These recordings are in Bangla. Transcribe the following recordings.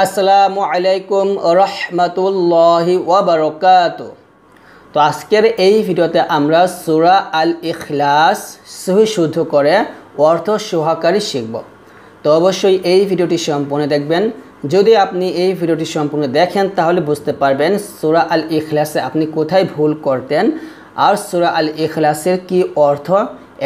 আসসালামু আলাইকুম রহমতুল্লাহি ওবরকাত তো আজকের এই ভিডিওতে আমরা সুরা আল ইখলাস সহি শুদ্ধ করে অর্থ সহকারী শিখব তো অবশ্যই এই ভিডিওটি সম্পূর্ণ দেখবেন যদি আপনি এই ভিডিওটি সম্পূর্ণ দেখেন তাহলে বুঝতে পারবেন সুরা আল ইখলাসে আপনি কোথায় ভুল করতেন আর সুরা আল ইখলাসের কি অর্থ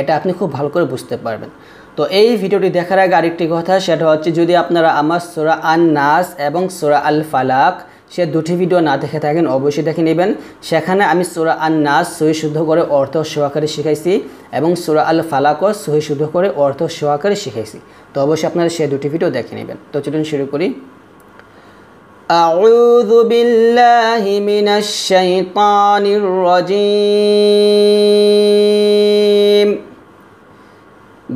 এটা আপনি খুব ভালো করে বুঝতে পারবেন তো এই ভিডিওটি দেখার আগে আরেকটি কথা সেটা হচ্ছে যদি আপনারা আমার সোরা আন নাস এবং সোরা আল ফালাক সে দুটি ভিডিও না দেখে থাকেন অবশ্যই দেখে নেবেন সেখানে আমি সোরা আন নাস সহি শুদ্ধ করে অর্থ সহকারে শিখাইছি এবং সোরা আল ফালাকও সহি শুদ্ধ করে অর্থ সহকারে শিখাইছি তো অবশ্যই আপনারা সে দুটি ভিডিও দেখে নেবেন তো চলুন শুরু করি أعوذ بالله من الشيطان الرجيم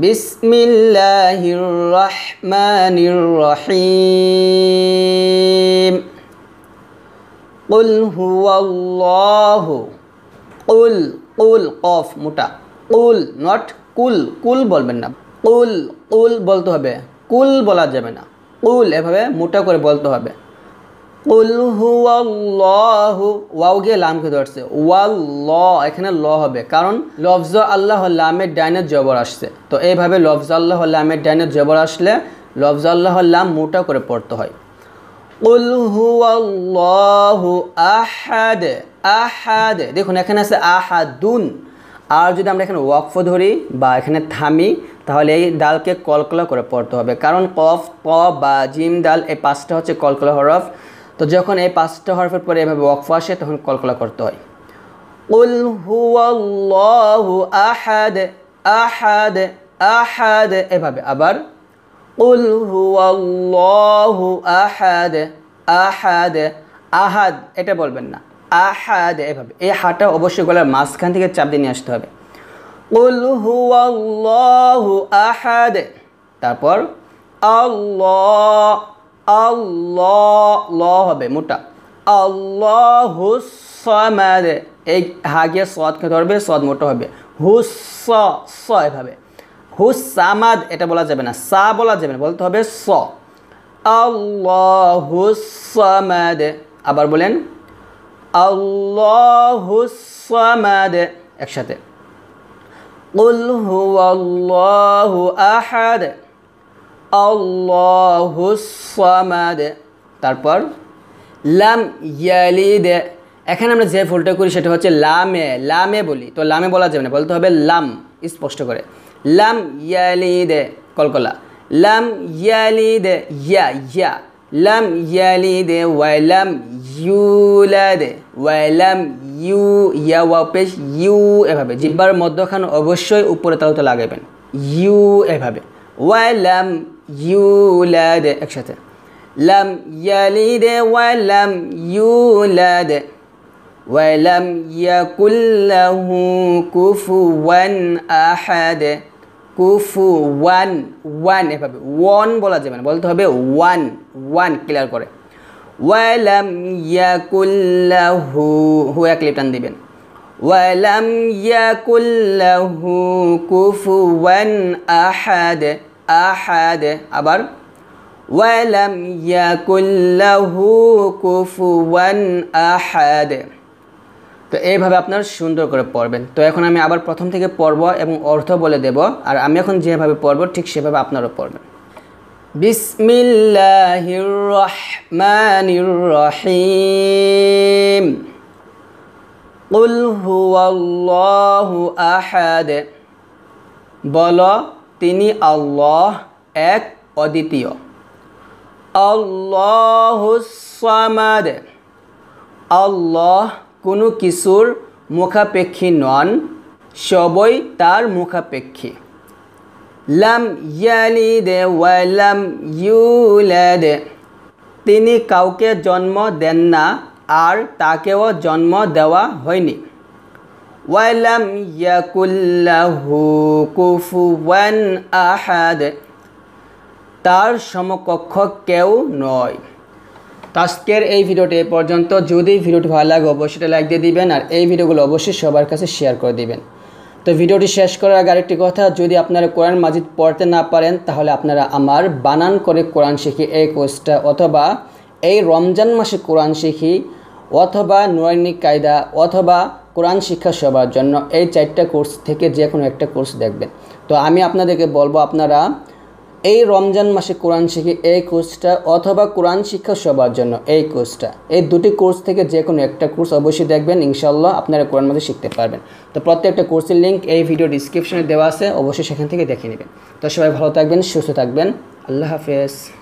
বিসমিল্লাহির রহমানির রহিম কুল হুয়াল্লাহু কুল কুল কফ মোটা কুল নট কুল কুল বলবেন না কুল কুল বলতে হবে কুল বলা যাবে না কুল এভাবে মোটা করে বলতে হবে কুল হুয়াল্লাহ ওয়াও গিয়ে লামকে ধরছে ওয়াল ল এখানে ল হবে কারণ লফজ আল্লাহ লামের ডাইনের জবর আসছে তো এইভাবে লফজ আল্লাহ লামের ডাইনের জবর আসলে লফজ আল্লাহ লাম মোটা করে পড়তে হয় কুল হুয়াল্লাহ আহাদ আহাদ দেখুন এখানে আছে আহাদুন আর যদি আমরা এখানে ওয়াকফ ধরি বা এখানে থামি তাহলে এই ডালকে কলকলা করে পড়তে হবে কারণ কফ ক বা জিম ডাল এই পাঁচটা হচ্ছে কলকলা হরফ তো যখন এই পাঁচটা হরফের পরে এভাবে ওয়াকফ আসে তখন কলকলা করতে হয় উল হুয়াল্লাহু আহাদ আহাদ আহাদ এভাবে আবার উল হুয়াল্লাহু আহাদ আহাদ আহাদ এটা বলবেন না আহাদ এভাবে এই হাটা অবশ্যই গলার মাঝখান থেকে চাপ দিয়ে নিয়ে আসতে হবে উল হুয়াল্লাহু আহাদ তারপর আল্লাহ আল্লাহ ল হবে মোটা আল্লাহ হুসমাদ এই হাগে সদকে ধরবে সদ মোটা হবে হুস স এভাবে হুসামাদ এটা বলা যাবে না সা বলা যাবে না বলতে হবে স আল্লাহুসামাদ আবার বলেন আল্লাহুসামাদ একসাথে قل هو الله أحد আল্লাহুসামাদ তারপর লাম ইয়ালিদ এখানে আমরা যে ভুলটা করি সেটা হচ্ছে লামে লামে বলি তো লামে বলা যাবে না বলতে হবে লাম স্পষ্ট করে লাম ইয়ালিদ কলকলা লাম ইয়ালিদ ইয়া ইয়া লাম ইয়ালিদ ওয়ালাম ইউলাদ লাম ইউ ইয়া ওয়া পেশ ইউ এভাবে জিব্বার মধ্যখান অবশ্যই উপরে তালুতে লাগাবেন ইউ এভাবে লাম يولد etc لم يلد ولم يولد ولم يكن له كفوا أحد কুফুওয়ান ওয়ান এভাবে ওয়ান বলা যাবে না বলতে হবে ওয়ান ওয়ান ক্লিয়ার করে ওয়ালাম ইয়াকুল্লাহু হু এক লিপটান দিবেন ওয়ালাম ইয়াকুল্লাহু কুফুওয়ান আহাদ আহাদ আবার ওয়ালাম ইয়াকুল্লাহু কুফুয়ান আহাদ তো এইভাবে আপনার সুন্দর করে পড়বেন তো এখন আমি আবার প্রথম থেকে পড়ব এবং অর্থ বলে দেব আর আমি এখন যেভাবে পড়ব ঠিক সেভাবে আপনারও পড়বেন বিসমিল্লাহির রহমানির রহিম قل هو الله বলো তিনি আল্লাহ এক অদ্বিতীয় আল্লাহসামাদ আল্লাহ কোনো কিছুর মুখাপেক্ষী নন সবই তার মুখাপেক্ষী লাম ইয়ালিদে ওয়ালাম ইউলাদে তিনি কাউকে জন্ম দেন না আর তাকেও জন্ম দেওয়া হয়নি ওয়ালাম ইয়াকুল্লাহু কুফুয়ান আহাদ তার সমকক্ষ কেউ নয় আজকের এই ভিডিওটি এ পর্যন্ত যদি ভিডিওটি ভালো লাগে অবশ্যই লাইক দিয়ে দিবেন আর এই ভিডিওগুলো অবশ্যই সবার কাছে শেয়ার করে দিবেন তো ভিডিওটি শেষ করার আগে আরেকটি কথা যদি আপনারা কোরআন মাজিদ পড়তে না পারেন তাহলে আপনারা আমার বানান করে কোরআন শিখি এই কোর্সটা অথবা এই রমজান মাসে কোরআন শিখি অথবা নুরানি কায়দা অথবা কোরআন শিক্ষা সবার জন্য এই চারটা কোর্স থেকে যে কোনো একটা কোর্স দেখবেন তো আমি আপনাদেরকে বলবো আপনারা এই রমজান মাসে কোরআন শিখে এই কোর্সটা অথবা কোরআন শিক্ষা সবার জন্য এই কোর্সটা এই দুটি কোর্স থেকে যে কোনো একটা কোর্স অবশ্যই দেখবেন ইনশাল্লাহ আপনারা কোরআন মাসে শিখতে পারবেন তো প্রত্যেকটা কোর্সের লিঙ্ক এই ভিডিও ডিসক্রিপশনে দেওয়া আছে অবশ্যই সেখান থেকে দেখে নেবেন তো সবাই ভালো থাকবেন সুস্থ থাকবেন আল্লাহ হাফেজ